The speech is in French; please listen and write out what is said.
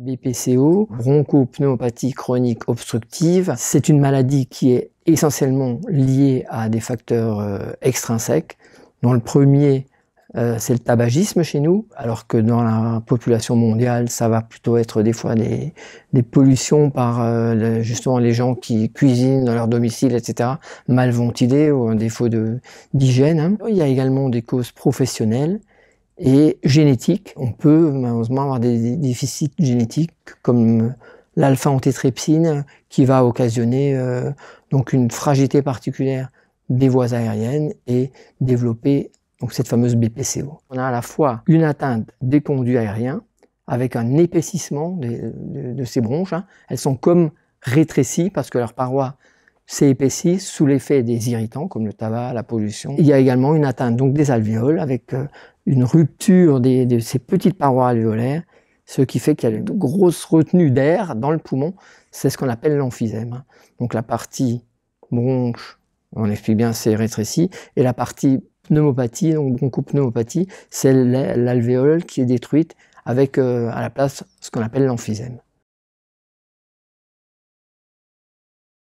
BPCO, bronchopneumopathie chronique obstructive, c'est une maladie qui est essentiellement liée à des facteurs euh, extrinsèques, dans le premier, euh, c'est le tabagisme chez nous, alors que dans la population mondiale, ça va plutôt être des fois des, des pollutions par euh, justement les gens qui cuisinent dans leur domicile, etc., mal ventilés ou un défaut d'hygiène. Hein. Il y a également des causes professionnelles et génétique. On peut malheureusement avoir des déficits génétiques comme lalpha antitrypsine qui va occasionner euh, donc une fragilité particulière des voies aériennes et développer donc cette fameuse BPCO. On a à la fois une atteinte des conduits aériens avec un épaississement de, ces bronches. Hein. Elles sont comme rétrécies parce que leurs parois... C'est épaissi sous l'effet des irritants comme le tabac, la pollution. Il y a également une atteinte donc des alvéoles avec euh, une rupture de ces petites parois alvéolaires, ce qui fait qu'il y a une grosse retenue d'air dans le poumon. C'est ce qu'on appelle l'emphysème. Donc la partie bronche, on explique bien, c'est rétréci, et la partie pneumopathie, donc bronchopneumopathie, c'est l'alvéole qui est détruite avec euh, à la place ce qu'on appelle l'emphysème.